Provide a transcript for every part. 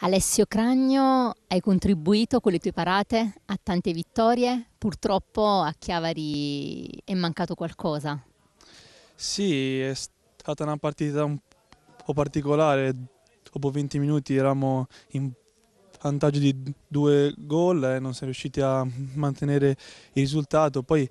Alessio Cragno, hai contribuito con le tue parate a tante vittorie, purtroppo a Chiavari è mancato qualcosa. Sì, è stata una partita un po' particolare, dopo 20 minuti eravamo in vantaggio di due gol e non siamo riusciti a mantenere il risultato, poi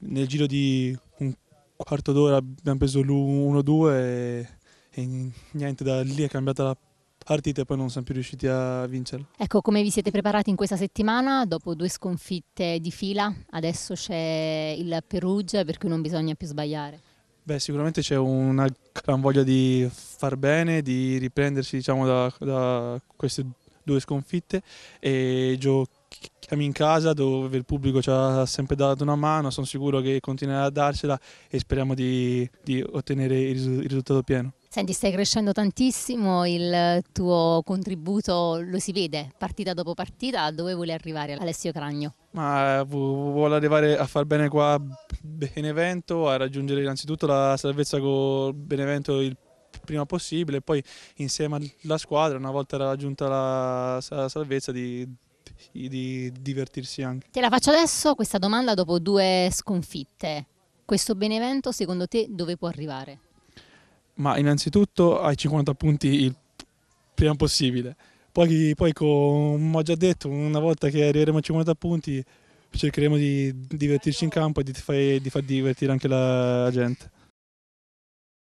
nel giro di un quarto d'ora abbiamo preso l'1-2 e, e niente, da lì è cambiata la partita partite e poi non siamo più riusciti a vincere. Ecco, come vi siete preparati in questa settimana? Dopo due sconfitte di fila, adesso c'è il Perugia, per cui non bisogna più sbagliare. Beh, sicuramente c'è una gran voglia di far bene, di riprendersi diciamo, da, da queste due sconfitte e giocare chiami in casa dove il pubblico ci ha sempre dato una mano, sono sicuro che continuerà a darcela e speriamo di, di ottenere il risultato pieno. Senti, stai crescendo tantissimo, il tuo contributo lo si vede partita dopo partita, dove vuole arrivare Alessio Cragno? Ma vuole arrivare a far bene qua a Benevento, a raggiungere innanzitutto la salvezza con Benevento il prima possibile poi insieme alla squadra una volta raggiunta la salvezza di di divertirsi anche. Te la faccio adesso questa domanda dopo due sconfitte. Questo Benevento secondo te dove può arrivare? Ma innanzitutto ai 50 punti il prima possibile. Poi, poi come ho già detto, una volta che arriveremo a 50 punti cercheremo di divertirci in campo e di far, di far divertire anche la gente.